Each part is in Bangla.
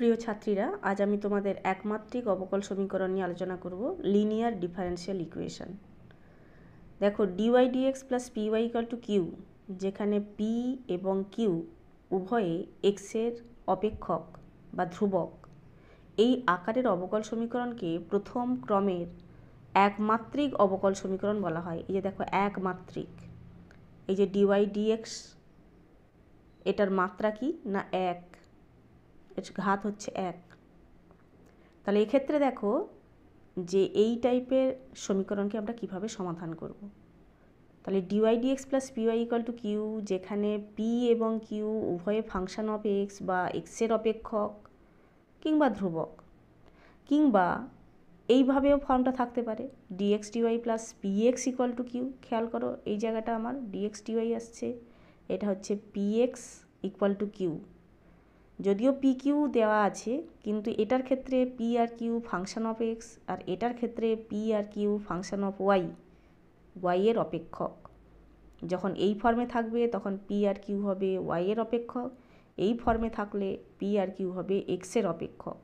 প্রিয় ছাত্রীরা আজ আমি তোমাদের একমাত্রিক অবকল সমীকরণ নিয়ে আলোচনা করব লিনিয়ার ডিফারেন্সিয়াল ইকুয়েশন দেখো d y dx plus p y equal to q যেখানে পি এবং কিউ উভয়ে এক্সের অপেক্ষক বা ধ্রুবক এই আকারের অবকল সমীকরণকে প্রথম ক্রমের একমাত্রিক অবকল সমীকরণ বলা হয় এই যে দেখো একমাত্রিক এই যে ডিওয়াই ডিএক্স এটার মাত্রা কি না এক ঘাত হচ্ছে এক তাহলে এক্ষেত্রে দেখো যে এই টাইপের সমীকরণকে আমরা কিভাবে সমাধান করব। তাহলে d y dx plus p y equal to q যেখানে পি এবং কিউ উভয়ে ফাংশান অফ এক্স বা এক্সের অপেক্ষক কিংবা ধ্রুবক কিংবা এইভাবেও ফর্মটা থাকতে পারে d x dy plus p x equal to q খেয়াল করো এই জায়গাটা আমার ডিএক্স ডিওয়াই আসছে এটা হচ্ছে পিএক্স ইকুয়াল টু কিউ যদিও পি কিউ দেওয়া আছে কিন্তু এটার ক্ষেত্রে পি আর কিউ ফাংশান অফ এক্স আর এটার ক্ষেত্রে পি আর কিউ ফাংশান অফ ওয়াই ওয়াইয়ের অপেক্ষক যখন এই ফর্মে থাকবে তখন পি আর কিউ হবে ওয়াইয়ের অপেক্ষক এই ফর্মে থাকলে পি আর কিউ হবে এক্সের অপেক্ষক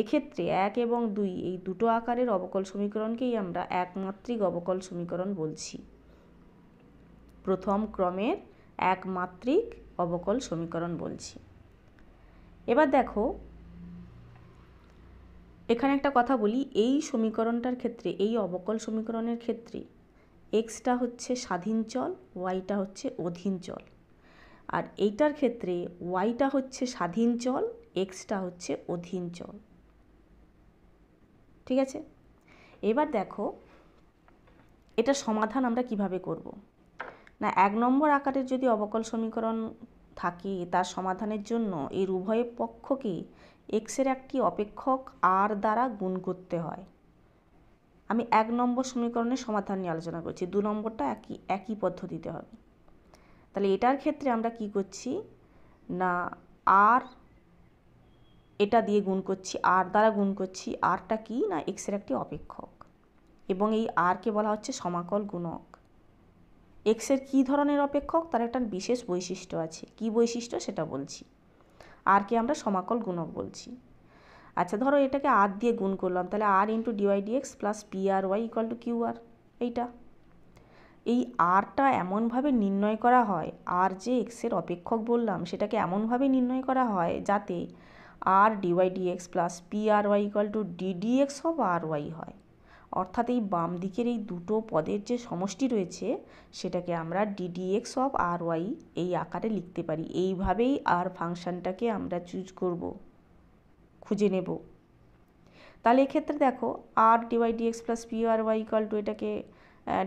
এক্ষেত্রে এক এবং দুই এই দুটো আকারের অবকল সমীকরণকেই আমরা একমাত্রিক অবকল সমীকরণ বলছি প্রথম ক্রমের একমাত্রিক অবকল সমীকরণ বলছি এবার দেখো এখানে একটা কথা বলি এই সমীকরণটার ক্ষেত্রে এই অবকল সমীকরণের ক্ষেত্রে এক্সটা হচ্ছে স্বাধীন চল ওয়াইটা হচ্ছে অধীন চল আর এইটার ক্ষেত্রে ওয়াইটা হচ্ছে স্বাধীন চল এক্সটা হচ্ছে অধীন চল ঠিক আছে এবার দেখো এটা সমাধান আমরা কিভাবে করব। না এক নম্বর আকারের যদি অবকল সমীকরণ থাকে তার সমাধানের জন্য এর উভয় পক্ষকে এক্সের একটি অপেক্ষক আর দ্বারা গুণ করতে হয় আমি এক নম্বর সমীকরণের সমাধান নিয়ে আলোচনা করছি দু নম্বরটা একই একই পদ্ধতিতে হবে তাহলে এটার ক্ষেত্রে আমরা কি করছি না আর এটা দিয়ে গুণ করছি আর দ্বারা গুণ করছি আরটা কি না এক্সের একটি অপেক্ষক এবং এই আরকে বলা হচ্ছে সমাকল গুণক এক্সের কী ধরনের অপেক্ষক তার একটা বিশেষ বৈশিষ্ট্য আছে কি বৈশিষ্ট্য সেটা বলছি আর কে আমরা সমাকল গুণক বলছি আচ্ছা ধরো এটাকে আর দিয়ে গুণ করলাম তাহলে R into d y dx plus p R y equal to q R এইটা এই আরটা এমনভাবে নির্ণয় করা হয় আর যে এক্সের অপেক্ষক বললাম সেটাকে এমনভাবে নির্ণয় করা হয় যাতে R d y dx plus p R y equal to d d x of R y হয় অর্থাৎ এই বাম দিকের এই দুটো পদের যে সমষ্টি রয়েছে সেটাকে আমরা ডিডিএক্স অফ আর ওয়াই এই আকারে লিখতে পারি এইভাবেই আর ফাংশানটাকে আমরা চুজ করব খুঁজে নেব তাহলে এক্ষেত্রে দেখো R d y dx plus p R y equal to এটাকে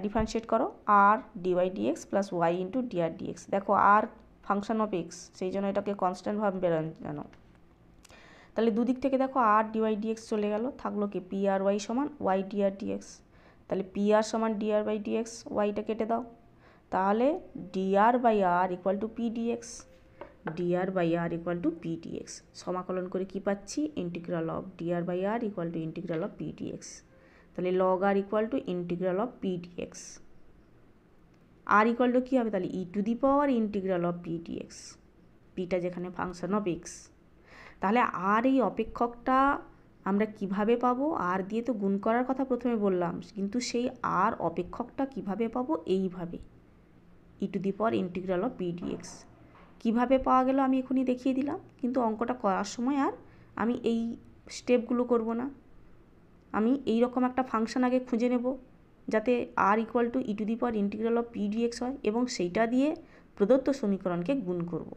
ডিফারেন্সিয়েট করো R d y dx plus y into d R d x দেখো আর ফাংশন অফ এক্স সেই জন্য এটাকে কনস্ট্যান্টভাবে বেরোয় জানো তাহলে দুদিক থেকে দেখো আর ডিওয়াই ডিএক্স চলে গেল থাকলো কি পি আর ওয়াই সমান ওয়াই ডিআর ডিএক্স তাহলে পি আর সমান ডিআর বাই ডিএক্স ওয়াইটা কেটে দাও তাহলে d R by R equal to p d x d R by R equal to p d x সমাকলন করে কি পাচ্ছি integral of d R by R equal to integral of p d x তাহলে log R equal to integral of p d x R equal to কী হবে তাহলে e to the power integral of p d x পিটা যেখানে ফাংশন অফ এক্স তাহলে আর এই অপেক্ষকটা আমরা কিভাবে পাবো আর দিয়ে তো গুণ করার কথা প্রথমে বললাম কিন্তু সেই আর অপেক্ষকটা কিভাবে পাবো এইভাবে ই টু দি পর ইন্টিগ্রাল অফ পিডিএক্স কীভাবে পাওয়া গেল আমি এখনই দেখিয়ে দিলাম কিন্তু অঙ্কটা করার সময় আর আমি এই স্টেপগুলো করব না আমি এই রকম একটা ফাংশন আগে খুঁজে নেব যাতে R equal to e to the পর ইন্টিগ্রাল অফ পিডিএক্স হয় এবং সেইটা দিয়ে প্রদত্ত সমীকরণকে গুণ করব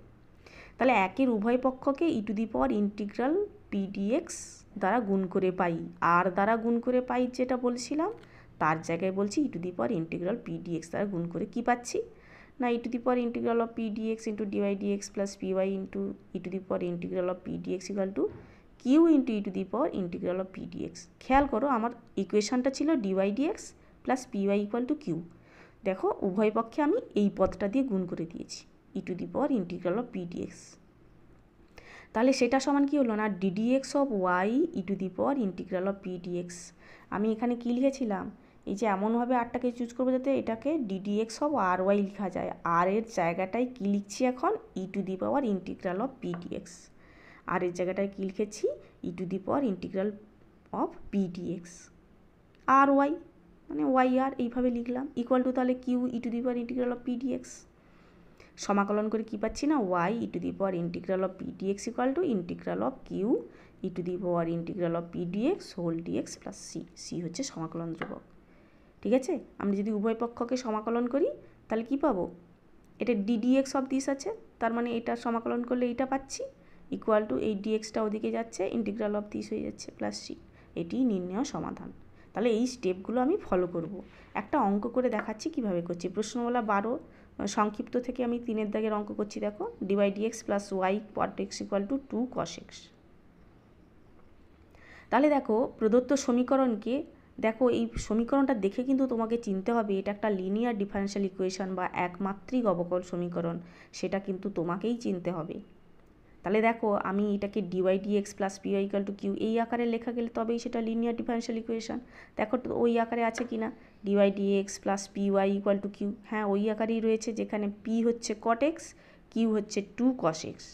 তাহলে একের উভয় পক্ষকে e to the power integral p d x দ্বারা গুণ করে পাই আর দ্বারা গুণ করে পাই যেটা বলছিলাম তার জায়গায় বলছি e to the power integral p d x দ্বারা গুণ করে কি পাচ্ছি না e to the power integral of p d x into d y dx plus p y into e to the power integral of p d x equal to q into e to the power integral of p d x খেয়াল করো আমার ইকুয়েশনটা ছিল d y dx plus p y equal to q দেখো উভয় পক্ষে আমি এই পদটা দিয়ে গুণ করে দিয়েছি e to the power integral of p d x তাহলে সেটা সমান কি হলো না d d x of y e to the power integral of p d x আমি এখানে কি লিখেছিলাম এই যে এমনভাবে আরটাকে চুজ করবো যাতে এটাকে ডিডিএক্স অফ আর ওয়াই লেখা যায় আর এর জায়গাটায় কী লিখছি এখন e to the power integral of p d x আর এর জায়গাটায় কী লিখেছি e to the power integral of p d x R y মানে ওয়াই আর এইভাবে লিখলাম ইকুয়াল টু তাহলে q e to the power integral of p d x সমাকলন করে কি পাচ্ছি না y e to the power integral of p x equal to integral of q e to the power integral of p whole d x plus c C হচ্ছে সমাকলন ধ্রুবক ঠিক আছে আমরা যদি উভয় পক্ষকে সমাকলন করি তাহলে কি পাবো এটা ডিডিএক্স অফ দিস আছে তার মানে এটা সমাকলন করলে এইটা পাচ্ছি ইকুয়াল টু এই ডিএক্সটা ওদিকে যাচ্ছে ইন্টিগ্রাল অফ দিস হয়ে যাচ্ছে প্লাস সি এটি নির্ণয় সমাধান তাহলে এই স্টেপগুলো আমি ফলো করব। একটা অঙ্ক করে দেখাচ্ছি কিভাবে করছি প্রশ্নওয়ালা বারো সংক্ষিপ্ত থেকে আমি তিনের দাগের অঙ্ক করছি দেখো d y dx plus y cot x equal to two cos x তাহলে দেখো প্রদত্ত সমীকরণকে দেখো এই সমীকরণটা দেখে কিন্তু তোমাকে চিনতে হবে এটা একটা লিনিয়ার ডিফারেন্সিয়াল ইকুয়েশন বা একমাত্রিক অবকল সমীকরণ সেটা কিন্তু তোমাকেই চিনতে হবে তাহলে দেখো আমি এটাকে d y d x plus p y equal to q এই আকারে লেখা গেলে তবেই সেটা লিনিয়ার ডিফারেন্সিয়াল ইকুয়েশান দেখো তো ওই আকারে আছে কি না d y x plus p y equal to q হ্যাঁ ওই আকারেই রয়েছে যেখানে পি হচ্ছে কট এক্স কিউ হচ্ছে টু এক্স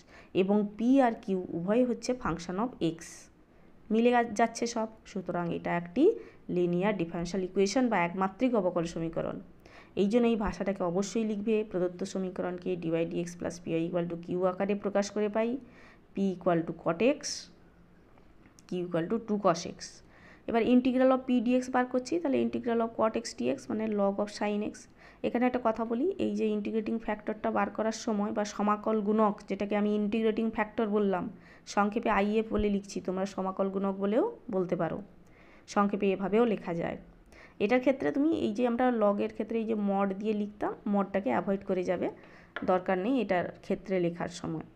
এবং পি আর কিউ উভয় হচ্ছে ফাংশন অফ এক্স মিলে যাচ্ছে সব সুতরাং এটা একটি লিনিয়ার ডিফারেন্সিয়াল ইকুয়েশন বা একমাত্রিক অবকল সমীকরণ এই জন্য এই ভাষাটাকে অবশ্যই লিখবে প্রদত্ত সমীকরণকে d y dx plus p y equal to q আকারে প্রকাশ করে পাই p equal to cot x q equal to two cos x এবার ইন্টিগ্রাল অফ পিডিএক্স বার করছি তাহলে integral of cot x d x মানে লগ অফ সাইন এক্স এখানে একটা কথা বলি এই যে ইন্টিগ্রেটিং ফ্যাক্টরটা বার করার সময় বা সমাকল গুণক যেটাকে আমি ইন্টিগ্রেটিং ফ্যাক্টর বললাম সংক্ষেপে আইএফ বলে লিখছি তোমরা সমাকল গুণক বলেও বলতে পারো সংক্ষেপে এভাবেও লেখা যায় এটার ক্ষেত্রে তুমি এই যে আমরা লগের ক্ষেত্রে এই যে মড দিয়ে লিখতাম মডটাকে অ্যাভয়েড করে যাবে দরকার নেই এটার ক্ষেত্রে লেখার সময়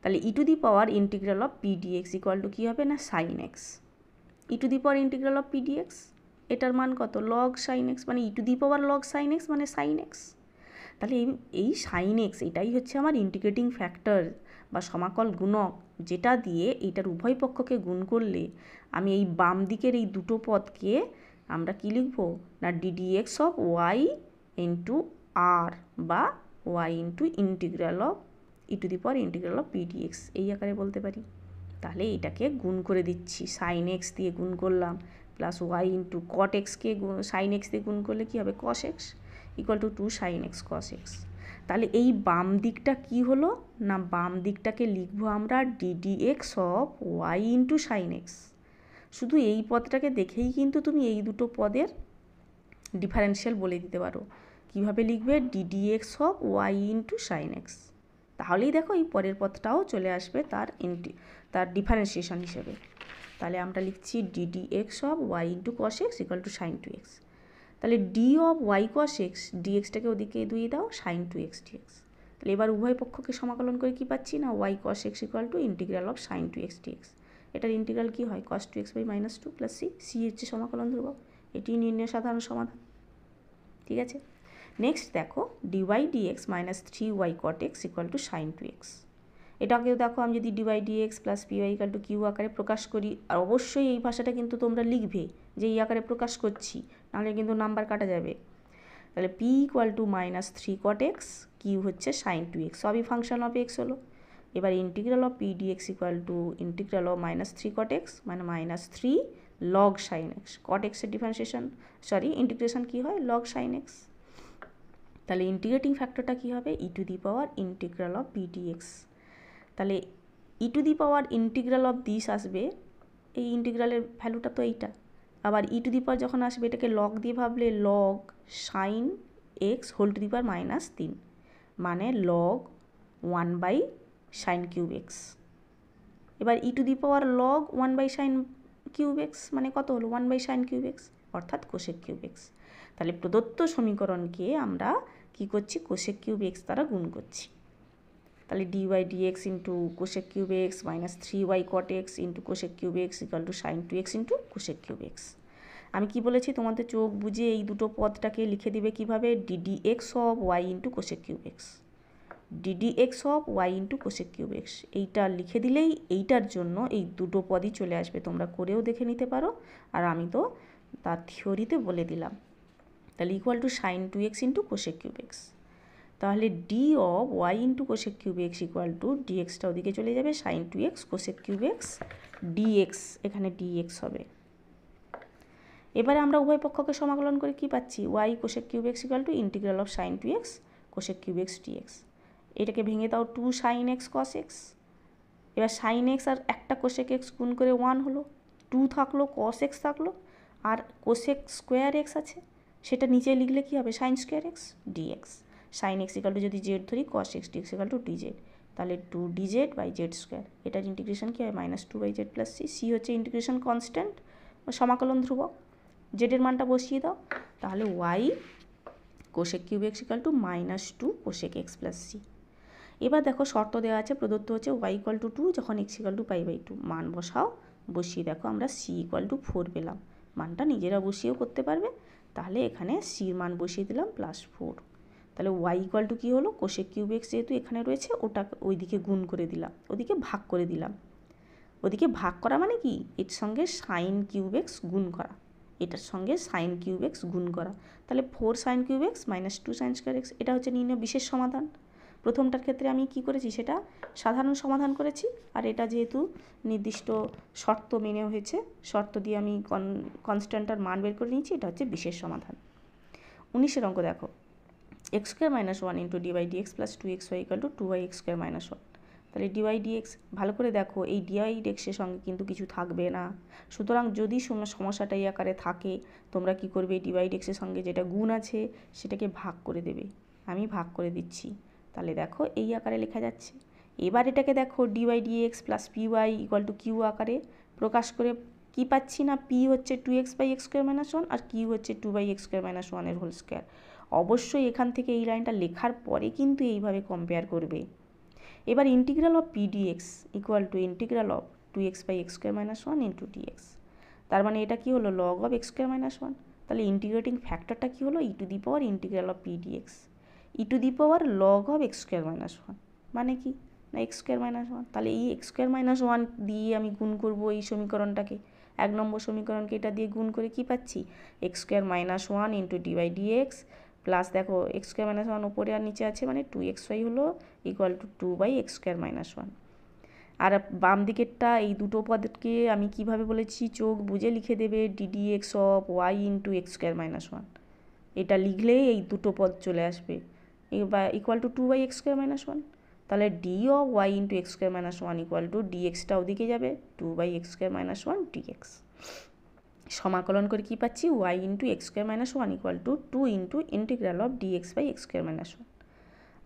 তাহলে e to the power integral of p d x equal to কী হবে না sine x e to the power integral of p d x এটার মান কত লগ সাইন এক্স মানে e to the power log sine x মানে সাইন এক্স তাহলে এই এই সাইন এক্স এটাই হচ্ছে আমার ইন্টিগ্রেটিং ফ্যাক্টর বা সমাকল গুণক যেটা দিয়ে এটার উভয় পক্ষকে গুণ করলে আমি এই বাম দিকের এই দুটো পদকে আমরা কি লিখব না d d x of y into R বা y into integral of e to the পর ইন্টিগ্রাল অফ পিডিএক্স এই আকারে বলতে পারি তাহলে এটাকে গুণ করে দিচ্ছি সাইন এক্স দিয়ে গুণ করলাম প্লাস ওয়াই ইন্টু কট এক্সকে সাইন এক্স দিয়ে গুণ করলে কী হবে cos x equal to two sine x cos x তাহলে এই বাম দিকটা কি হলো না বাম দিকটাকে লিখবো আমরা d d x of y into sine x শুধু এই পদটাকে দেখেই কিন্তু তুমি এই দুটো পদের ডিফারেন্সিয়াল বলে দিতে পারো কিভাবে লিখবে ডিডিএক্স হোক ওয়াই ইন্টু সাইন এক্স তাহলেই দেখো এই পরের পথটাও চলে আসবে তার ইন্টি তার ডিফারেন্সিয়েশন হিসেবে তাহলে আমরা লিখছি d d x of y into cos x equal to sine two x তাহলে d of y cos x ডিএক্সটাকে ওদিকে দিয়ে দাও সাইন টু এক্স ডিএক্স তাহলে এবার উভয় পক্ষকে সমাকলন করে কি পাচ্ছি না y cos x equal to integral of sine two x d x এটার ইন্টিগ্রাল কী হয় cos two x by minus two plus c C হচ্ছে সমাকলন ধ্রুবক এটি নির্ণয় সাধারণ সমাধান ঠিক আছে নেক্সট দেখো d y d x minus three y cot x equal to sine two x এটাকেও দেখো আমি যদি d y dx plus p y equal to q আকারে প্রকাশ করি আর অবশ্যই এই ভাষাটা কিন্তু তোমরা লিখবে যে এই আকারে প্রকাশ করছি নাহলে কিন্তু নাম্বার কাটা যাবে তাহলে p equal to minus three cot x q হচ্ছে সাইন টু এক্স সবই ফাংশন অফ এক্স হলো এবার integral of p d x equal to integral of minus three cot x মানে minus three log sine x cot এক্সের ডিফারেন্সিয়েশন সরি ইন্টিগ্রেশন কী হয় লগ সাইন এক্স তাহলে ইন্টিগ্রেটিং ফ্যাক্টরটা কী হবে e to the power integral of p তাহলে e to the power integral of this আসবে এই ইন্টিগ্রালের ভ্যালুটা তো এইটা আবার ই টু দি পাওয়ার যখন আসবে এটাকে লগ দিয়ে ভাবলে log sine x whole to the power minus তিন মানে log one by sine cube x এবার e to the power log one by sine cube x মানে কত হলো one by sine cube x অর্থাৎ কোষেক কিউব এক্স তাহলে প্রদত্ত সমীকরণকে আমরা কি করছি কোশেক কিউব এক্স দ্বারা গুণ করছি তাহলে d y d x into cosec cube x minus three y cot x into cosec cube x equal to sine two x into cosec cube x আমি কি বলেছি তোমাদের চোখ বুঝে এই দুটো পদটাকে লিখে দিবে কিভাবে d d x of y into cosec cube x d d x of y into cosec cube x এইটা লিখে দিলেই এইটার জন্য এই দুটো পদই চলে আসবে তোমরা করেও দেখে নিতে পারো আর আমি তো তার থিওরিতে বলে দিলাম তাহলে equal to sine two x into cosec cube x তাহলে d of y into cosec cube x equal to d এক্সটা ওদিকে চলে যাবে sine two x cosec cube x d x এখানে ডি এক্স হবে এবারে আমরা উভয় পক্ষকে সমাকলন করে কি পাচ্ছি y cosec cube x equal to integral of sine two x cosec cube x d x এটাকে ভেঙে দাও two sine x cos x এবার সাইন এক্স আর একটা কোশেক এক্স গুণ করে ওয়ান হলো টু থাকলো কস এক্স থাকলো আর কোশেক স্কোয়ার এক্স আছে সেটা নিচে লিখলে কী হবে sine square x d x sine x equal to যদি জেড ধরি cos x d x equal to d z তাহলে two d z by z square এটার ইন্টিগ্রেশন কী হয় minus two by z plus c C হচ্ছে ইন্টিগ্রেশন কনস্ট্যান্ট সমাকলন ধ্রুবক জেডের মানটা বসিয়ে দাও তাহলে y cosec cube x equal to minus two cosec x plus c এবার দেখো শর্ত দেওয়া আছে প্রদত্ত হচ্ছে ওয়াই ইকুয়াল টু টু যখন x equal to pi by two মান বসাও বসিয়ে দেখো আমরা সি ইকুয়াল টু ফোর পেলাম মানটা নিজেরা বসিয়েও করতে পারবে তাহলে এখানে সির মান বসিয়ে দিলাম প্লাস ফোর তাহলে ওয়াই ইকুয়াল টু কী হলো কোষে এক্স যেহেতু এখানে রয়েছে ওটা ওইদিকে গুণ করে দিলাম ওদিকে ভাগ করে দিলাম ওদিকে ভাগ করা মানে কি এর সঙ্গে সাইন কিউব এক্স গুণ করা এটার সঙ্গে সাইন কিউব এক্স গুণ করা তাহলে four sine cube x minus two sine square x এটা হচ্ছে নির্ণয় বিশেষ সমাধান প্রথমটার ক্ষেত্রে আমি কি করেছি সেটা সাধারণ সমাধান করেছি আর এটা যেহেতু নির্দিষ্ট শর্ত মেনে হয়েছে শর্ত দিয়ে আমি কন কনস্ট্যান্টার মান বের করে নিয়েছি এটা হচ্ছে বিশেষ সমাধান উনিশের অঙ্ক দেখো x square minus one into d y dx plus two x y equal to two y x square minus one তাহলে ডিওয়াই ডিএক্স ভালো করে দেখো এই ডিওয়াই ডিএক্সের সঙ্গে কিন্তু কিছু থাকবে না সুতরাং যদি সমস্যাটা এই আকারে থাকে তোমরা কি করবে ডিওয়াই ডিএক্সের সঙ্গে যেটা গুণ আছে সেটাকে ভাগ করে দেবে আমি ভাগ করে দিচ্ছি তাহলে দেখো এই আকারে লেখা যাচ্ছে এবার এটাকে দেখো d y x plus p y equal to q আকারে প্রকাশ করে কি পাচ্ছি না পি হচ্ছে two x by x square minus one আর কিউ হচ্ছে two by x square minus ওয়ানের হোল স্কোয়ার অবশ্যই এখান থেকে এই লাইনটা লেখার পরে কিন্তু এইভাবে কম্পেয়ার করবে এবার integral of p d x equal to integral of two x by x square minus one into d x তার মানে এটা কি হলো log of x square minus one তাহলে ইন্টিগ্রেটিং ফ্যাক্টরটা কি হলো e to the power integral of p d x e to the power log of x square minus one মানে কি না এক্স স্কোয়ার মাইনাস ওয়ান তাহলে এই এক্স স্কোয়ার মাইনাস ওয়ান দিয়ে আমি গুণ করব এই সমীকরণটাকে এক নম্বর সমীকরণকে এটা দিয়ে গুণ করে কি পাচ্ছি x square minus one into d y dx plus দেখো এক্স স্কোয়ার মাইনাস ওয়ান ওপরে আর নিচে আছে মানে টু এক্স ওয়াই হলো equal to two by x square minus one আর বাম দিকেরটা এই দুটো পদকে আমি কিভাবে বলেছি চোখ বুঝে লিখে দেবে d d x of y into x square minus one এটা লিখলেই এই দুটো পদ চলে আসবে বা equal to two by x square minus one তাহলে ডি ও y into x square minus one equal to d এক্সটা ওদিকে যাবে two by x square minus one d x সমাকলন করে কী পাচ্ছি y into x square minus one equal to two into integral of d by x square minus one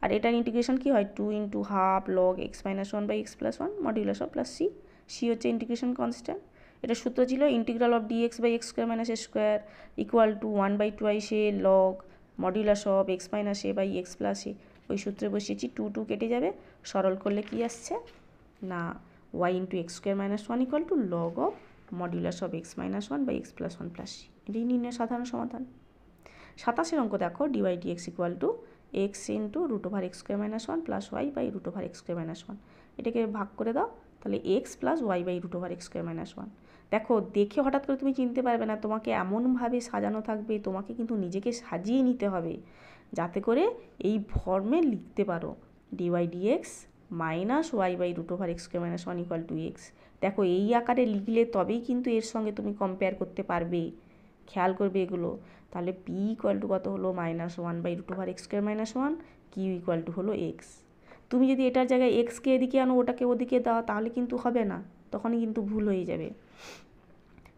আর এটার ইন্টিগ্রেশন কী হয় two into half log x minus one by x plus one modulus of plus c C হচ্ছে ইন্টিগ্রেশন কনস্ট্যান্ট এটা সূত্র ছিল integral of d by x square minus square equal to one by twice a log modulus of x minus a by x plus a ওই সূত্রে বসিয়েছি টু টু কেটে যাবে সরল করলে কি আসছে না y into x square minus one equal to log of modulus of x minus one by x plus one plus c এটাই নির্ণয় সাধারণ সমাধান সাতাশের অঙ্ক দেখো d y d x equal to x into root over x square minus one plus y by root over x square minus one এটাকে ভাগ করে দাও তাহলে x plus y by root over x square minus one দেখো দেখে হঠাৎ করে তুমি চিনতে পারবে না তোমাকে এমনভাবে সাজানো থাকবে তোমাকে কিন্তু নিজেকে সাজিয়ে নিতে হবে যাতে করে এই ফর্মে লিখতে পারো d y d x minus y by root over x কে minus one equal to x দেখো এই আকারে লিখলে তবেই কিন্তু এর সঙ্গে তুমি কম্পেয়ার করতে পারবে খেয়াল করবে এগুলো তাহলে পি ইকুয়াল টু কত হলো minus one by root over x minus one q equal to হলো এক্স তুমি যদি এটার জায়গায় এক্সকে এদিকে আনো ওটাকে ওদিকে দাও তাহলে কিন্তু হবে না তখনই কিন্তু ভুল হয়ে যাবে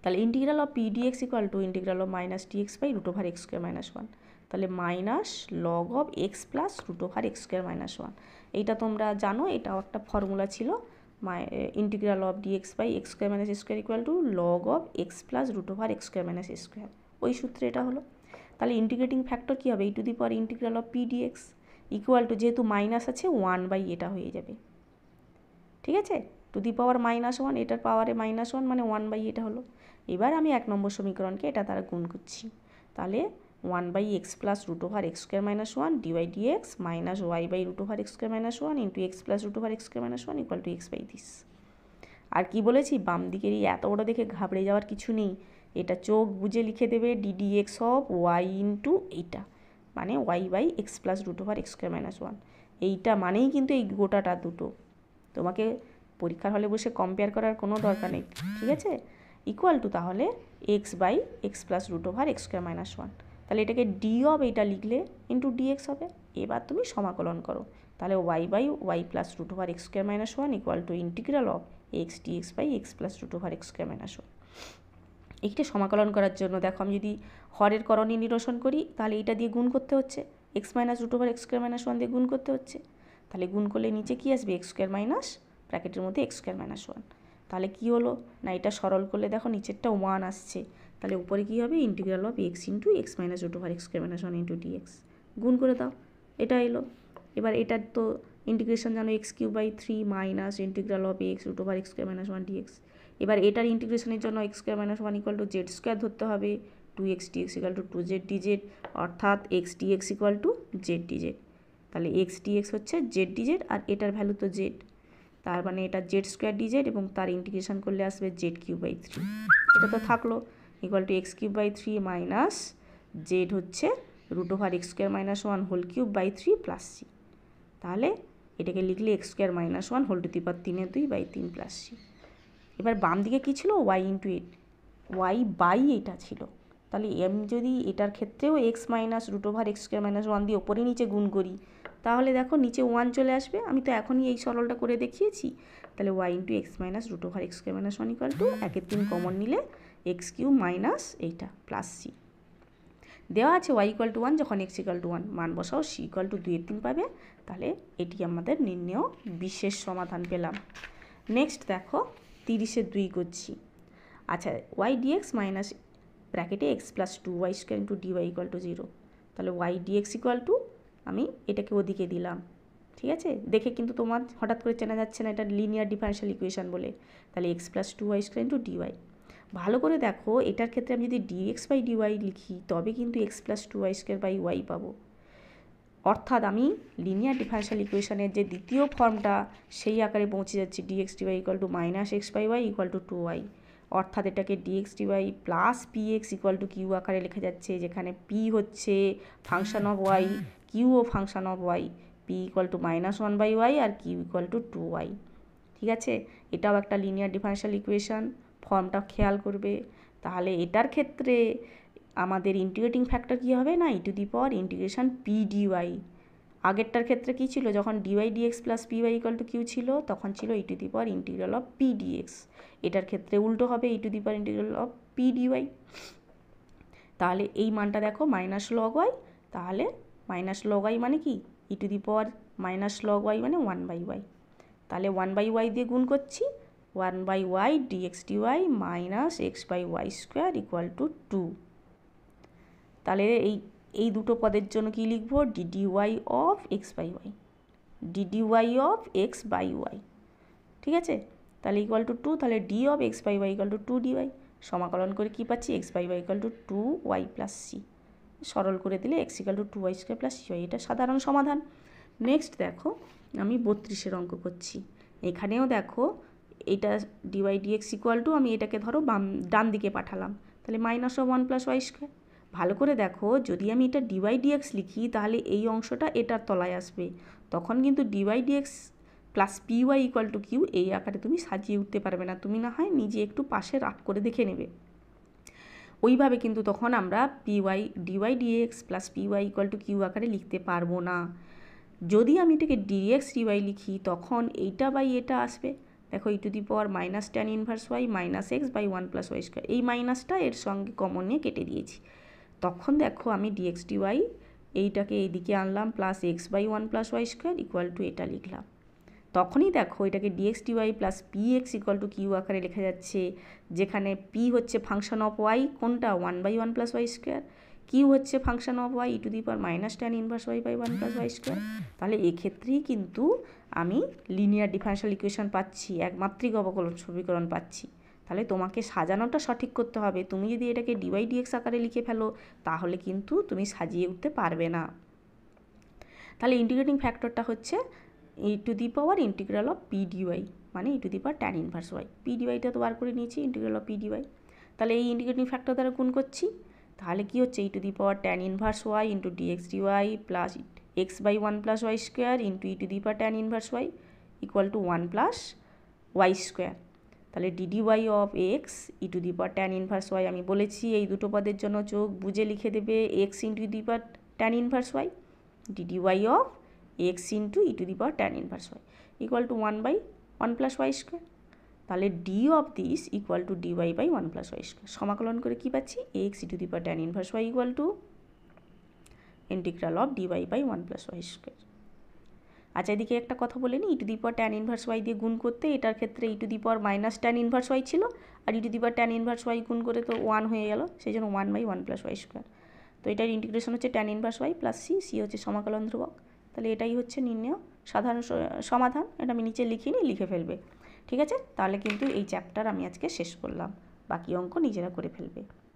তাহলে integral of p d x equal to integral of minus t x by root over x square minus one তাহলে minus log of x plus root over x square minus one এইটা তোমরা জানো এটাও একটা ফর্মুলা ছিল my integral of d x by x square minus square equal to log of x plus root over x square minus square ওই সূত্রে এটা হলো তাহলে ইন্টিগ্রেটিং ফ্যাক্টর কী হবে এই to the power integral of p d x equal to যেহেতু মাইনাস আছে ওয়ান বাই এটা হয়ে যাবে ঠিক আছে to the power minus one এটার পাওয়ারে মাইনাস ওয়ান মানে ওয়ান বাই এটা হলো এবার আমি এক নম্বর সমীকরণকে এটা তারা গুণ করছি তাহলে one by x plus root over x square minus one d y x minus y by root over x square minus one into x plus root over x square minus one equal to x by this আর কি বলেছি বাম দিকের এই এত বড় দেখে ঘাবড়ে যাওয়ার কিছু নেই এটা চোখ বুঝে লিখে দেবে d d x of y into এইটা মানে y by x plus root over x square minus one এইটা মানেই কিন্তু এই গোটাটা দুটো তোমাকে পরীক্ষার হলে বসে কম্পেয়ার করার কোনো দরকার নেই ঠিক আছে ইকুয়াল টু তাহলে x by x plus root over x square minus one তাহলে এটাকে ডি অব এটা লিখলে ইন্টু ডিএক্স হবে এবার তুমি সমাকলন করো তাহলে y by y plus root over x square minus one equal to integral of x d x by x plus root over x square minus one এইটা সমাকলন করার জন্য দেখো আমি যদি হরের করণীয় নিরসন করি তাহলে এটা দিয়ে গুণ করতে হচ্ছে x minus root over x square minus one দিয়ে গুণ করতে হচ্ছে তাহলে গুণ করলে নিচে কী আসবে এক্স স্কোয়ার মাইনাস ব্র্যাকেটের মধ্যে এক্স স্কোয়ার মাইনাস ওয়ান তাহলে কী হলো না এটা সরল করলে দেখো নিচেরটা ওয়ান আসছে তাহলে উপরে কী হবে integral of x into x minus root over x square minus one into d x গুণ করে দাও এটা এলো এবার এটার তো ইন্টিগ্রেশন জানো x q by three minus integral of x root over x square minus one d x এবার এটার ইন্টিগ্রেশনের জন্য x square minus one equal to z square ধরতে হবে two x d x equal to two z d z অর্থাৎ x d x equal to z d z তাহলে এক্স ডি এক্স হচ্ছে জেড ডিজেড আর এটার ভ্যালু তো জেড তার মানে এটা জেড স্কোয়ার ডিজেড এবং তার ইন্টিগ্রেশন করলে আসবে জেড কিউব বাই থ্রি এটা তো থাকলো equal to x cube by three minus z হচ্ছে root over x square minus one whole cube by three plus c তাহলে এটাকে লিখলে x square minus one whole to তিপার তিনে দুই বাই তিন প্লাস সি এবার বাম দিকে কী ছিল y into eight y by এটা ছিল তাহলে এম যদি এটার ক্ষেত্রেও x minus root over x square minus one দিয়ে ওপরে নিচে গুণ করি তাহলে দেখো নিচে ওয়ান চলে আসবে আমি তো এখনই এই সরলটা করে দেখিয়েছি তাহলে y into x minus root over x q minus one equal to একের তিন কমন নিলে এক্স কিউ মাইনাস এইটা প্লাস সি দেওয়া আছে ওয়াই ইকাল টু ওয়ান যখন এক্স ইকাল টু ওয়ান মান বসাও সি ইকাল টু দুয়ের তিন পাবে তাহলে এটি আমাদের নির্ণেয় বিশেষ সমাধান পেলাম নেক্সট দেখো তিরিশের দুই করছি আচ্ছা ওয়াই ডিএক্স মাইনাস ব্র্যাকেটে x plus two y square into dy equal to zero তাহলে ওয়াই ডিএক্স ইকাল টু আমি এটাকে ওদিকে দিলাম ঠিক আছে দেখে কিন্তু তোমার হঠাৎ করে চেনা যাচ্ছে না এটা লিনিয়ার ডিফারেন্সিয়াল ইকুয়েশান বলে তাহলে x plus two y square into dy ভালো করে দেখো এটার ক্ষেত্রে আমি যদি ডিএক্স বাই ডিওয়াই লিখি তবে কিন্তু x plus two y square by y পাবো অর্থাৎ আমি লিনিয়ার ডিফারেন্সিয়াল ইকুয়েশনের যে দ্বিতীয় ফর্মটা সেই আকারে পৌঁছে যাচ্ছি dx dy equal to minus x by y equal to two y অর্থাৎ এটাকে dx dy plus px equal to q আকারে লেখা যাচ্ছে যেখানে পি হচ্ছে ফাংশান অফ ওয়াই কিউ ও function of y p equal to minus one by y আর q equal to two y ঠিক আছে এটাও একটা লিনিয়ার ডিফারেনশিয়াল ইকুয়েশান ফর্মটা খেয়াল করবে তাহলে এটার ক্ষেত্রে আমাদের ইন্টিগ্রেটিং ফ্যাক্টর কী হবে না e to the power integration পিডিওয়াই আগেরটার ক্ষেত্রে কী ছিল যখন dy dx plus p y equal to q ছিল তখন ছিল e to the power integral of p dx এটার ক্ষেত্রে উল্টো হবে e to the power integral of p dy তাহলে এই মানটা দেখো মাইনাস লগ ওয়াই তাহলে মাইনাস লগ ওয়াই মানে কি e to the power minus log y মানে ওয়ান বাই ওয়াই তাহলে ওয়ান বাই ওয়াই দিয়ে গুণ করছি one by y dx dy minus x by y square equal to two তাহলে এই এই দুটো পদের জন্য কি লিখব d d y of x by y d d y of x by y ঠিক আছে তাহলে ইকুয়াল টু টু তাহলে d of x by y equal to two d y সমাকলন করে কি পাচ্ছি x by y equal to two y plus c সরল করে দিলে x equal to two y square plus C Y এটা সাধারণ সমাধান নেক্সট দেখো আমি বত্রিশের অঙ্ক করছি এখানেও দেখো এটা ডিওয়াই এক্স ইকুয়াল টু আমি এটাকে ধরো বাম ডান দিকে পাঠালাম তাহলে minus one plus y square ভালো করে দেখো যদি আমি এটা ডিওয়াই ডিএক্স লিখি তাহলে এই অংশটা এটার তলায় আসবে তখন কিন্তু dy dx plus p y equal to q এই আকারে তুমি সাজিয়ে উঠতে পারবে না তুমি না হয় নিজে একটু পাশে রাফ করে দেখে নেবে ওইভাবে কিন্তু তখন আমরা p y dy dx plus p y equal to q আকারে লিখতে পারবো না যদি আমি এটাকে ডিএক্স ডিওয়াই লিখি তখন এইটা বাই এটা আসবে দেখো e এই to the power minus tan inverse y minus x by one plus y square এই মাইনাসটা এর সঙ্গে কমন নিয়ে কেটে দিয়েছি তখন দেখো আমি ডিএক্স ডি ওয়াই এইটাকে এইদিকে আনলাম plus x by one plus y square equal to এটা লিখলাম তখনই দেখো এটাকে dx dy plus p x equal to q আকারে লেখা যাচ্ছে যেখানে পি হচ্ছে ফাংশন অফ ওয়াই কোনটা one by one plus y square q হচ্ছে function of y e to the power minus ten inverse y by one plus y square তাহলে এক্ষেত্রেই কিন্তু আমি লিনিয়ার ডিফারেন্সিয়াল ইকুয়েশন পাচ্ছি একমাত্রিক অবকলন সমীকরণ পাচ্ছি তাহলে তোমাকে সাজানোটা সঠিক করতে হবে তুমি যদি এটাকে ডিওয়াই ডিএক্স আকারে লিখে ফেলো তাহলে কিন্তু তুমি সাজিয়ে উঠতে পারবে না তাহলে ইন্টিগ্রেটিং ফ্যাক্টরটা হচ্ছে e to the power integral of p dy মানে e to the power tan inverse y p ডিওয়াইটা তো বার করে নিয়েছি ইন্টিগ্রাল অফ পি ডিওয়াই তাহলে এই ইন্টিগ্রেটিং ফ্যাক্টর দ্বারা গুণ করছি তাহলে কি হচ্ছে e to the power tan inverse y into dx dy plus x by one plus y square into e to the power tan inverse y equal to one plus y square তাহলে d d y of x e to the power tan inverse y আমি বলেছি এই দুটো পদের জন্য চোখ বুঝে লিখে দেবে x into the power tan inverse y d d y of x into e to the power tan inverse y equal to one by one plus y square তাহলে d of this equal to d y by one plus y square সমাকলন করে কী পাচ্ছি x e to the power tan inverse y equal to integral of d y by one plus y square আচ্ছা এদিকে একটা কথা বলে নিই e to the power tan inverse y দিয়ে গুণ করতে এটার ক্ষেত্রে e to the power minus tan inverse y ছিল আর e to the power tan inverse y গুণ করে তো ওয়ান হয়ে গেল সেই জন্য one by one plus y square তো এটার ইন্টিগ্রেশন হচ্ছে tan inverse y plus c C হচ্ছে সমাকলন ধ্রুবক তাহলে এটাই হচ্ছে নির্ণয় সাধারণ সমাধান এটা আমি নিচে লিখিনি লিখে ফেলবে ঠিক আছে তাহলে কিন্তু এই চ্যাপ্টার আমি আজকে শেষ করলাম বাকি অঙ্ক নিজেরা করে ফেলবে